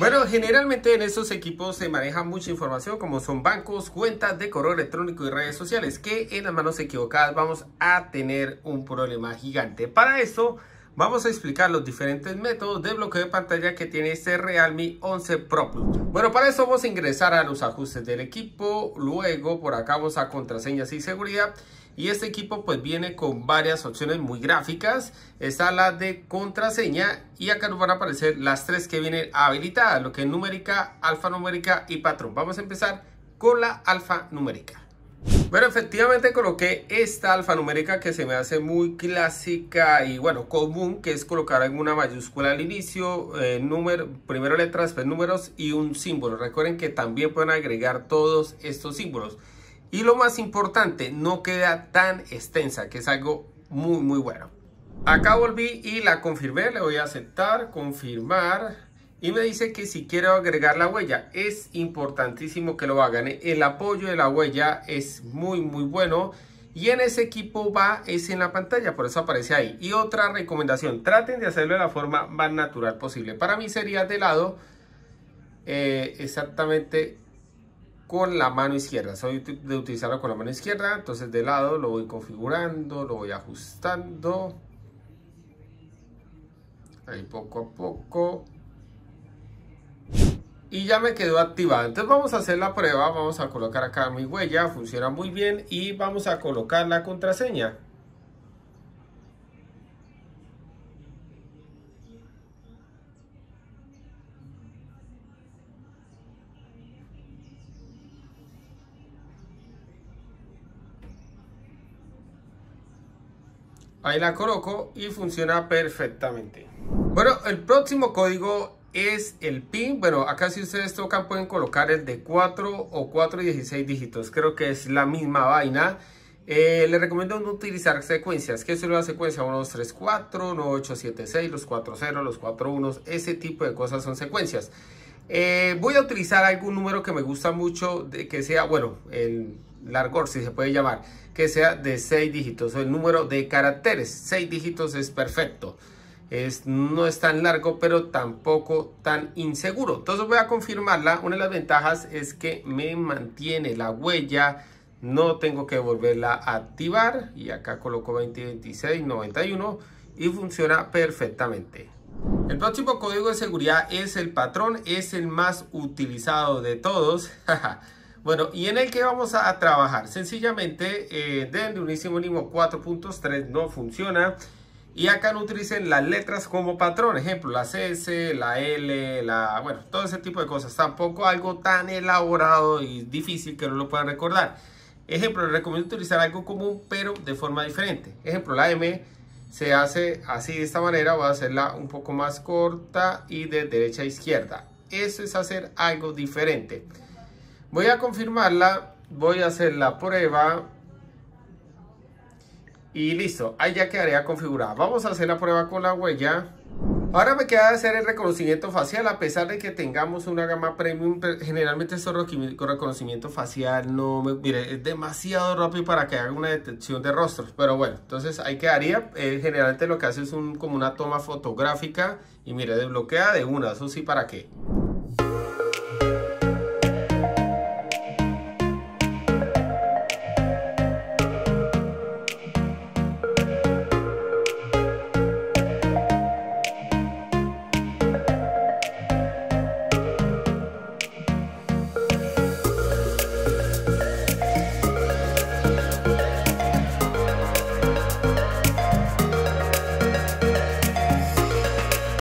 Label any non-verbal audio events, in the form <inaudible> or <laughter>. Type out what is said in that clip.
Bueno, generalmente en estos equipos se maneja mucha información como son bancos, cuentas de correo electrónico y redes sociales que en las manos equivocadas vamos a tener un problema gigante. Para eso vamos a explicar los diferentes métodos de bloqueo de pantalla que tiene este Realme 11 Pro Plus. Bueno, para eso vamos a ingresar a los ajustes del equipo, luego por acá vamos a contraseñas y seguridad y este equipo pues viene con varias opciones muy gráficas. Está la de contraseña y acá nos van a aparecer las tres que vienen habilitadas. Lo que es numérica, alfanumérica y patrón. Vamos a empezar con la alfanumérica. Bueno, efectivamente coloqué esta alfanumérica que se me hace muy clásica y bueno, común, que es colocar alguna mayúscula al inicio, eh, número, primero letras, después pues, números y un símbolo. Recuerden que también pueden agregar todos estos símbolos. Y lo más importante, no queda tan extensa, que es algo muy, muy bueno. Acá volví y la confirmé, le voy a aceptar, confirmar. Y me dice que si quiero agregar la huella, es importantísimo que lo hagan. ¿eh? El apoyo de la huella es muy, muy bueno. Y en ese equipo va, es en la pantalla, por eso aparece ahí. Y otra recomendación, traten de hacerlo de la forma más natural posible. Para mí sería de lado, eh, exactamente con la mano izquierda. Soy de utilizarlo con la mano izquierda, entonces de lado lo voy configurando, lo voy ajustando. Ahí poco a poco. Y ya me quedó activado Entonces vamos a hacer la prueba, vamos a colocar acá mi huella, funciona muy bien y vamos a colocar la contraseña. Ahí la coloco y funciona perfectamente. Bueno, el próximo código es el pin. Bueno, acá si ustedes tocan pueden colocar el de 4 o 4 y 16 dígitos. Creo que es la misma vaina. Eh, les recomiendo no utilizar secuencias, que es una secuencia 1, 2, 3, 4, 1, 8, 7, 6, los 4, 0, los 4, 1, ese tipo de cosas son secuencias. Eh, voy a utilizar algún número que me gusta mucho, de que sea, bueno, el largor, si se puede llamar, que sea de 6 dígitos o el número de caracteres. 6 dígitos es perfecto. Es, no es tan largo, pero tampoco tan inseguro. Entonces voy a confirmarla. Una de las ventajas es que me mantiene la huella. No tengo que volverla a activar. Y acá coloco 202691 y funciona perfectamente. El próximo código de seguridad es el patrón. Es el más utilizado de todos. <laughs> Bueno, ¿y en el que vamos a, trabajar? Sencillamente, eh, de unísimo 4.3 no funciona. Y acá no utilicen las letras como patrón. Ejemplo, la S, la L, la... Bueno, todo ese tipo de cosas. Tampoco algo tan elaborado y difícil que no lo puedan recordar. Ejemplo, les recomiendo utilizar algo común, pero de forma diferente. Ejemplo, la M se hace así de esta manera. Voy a hacerla un poco más corta y de derecha a izquierda. Eso es hacer algo diferente. Voy a confirmarla, voy a hacer la prueba y listo, ahí ya quedaría configurada. Vamos a hacer la prueba con la huella. Ahora me queda hacer el reconocimiento facial, a pesar de que tengamos una gama premium, generalmente con reconocimiento facial no me, mire, es demasiado rápido para que haga una detección de rostros, pero bueno, entonces ahí quedaría, eh, generalmente lo que hace es un, como una toma fotográfica y mire, desbloquea de una, eso sí, ¿para qué?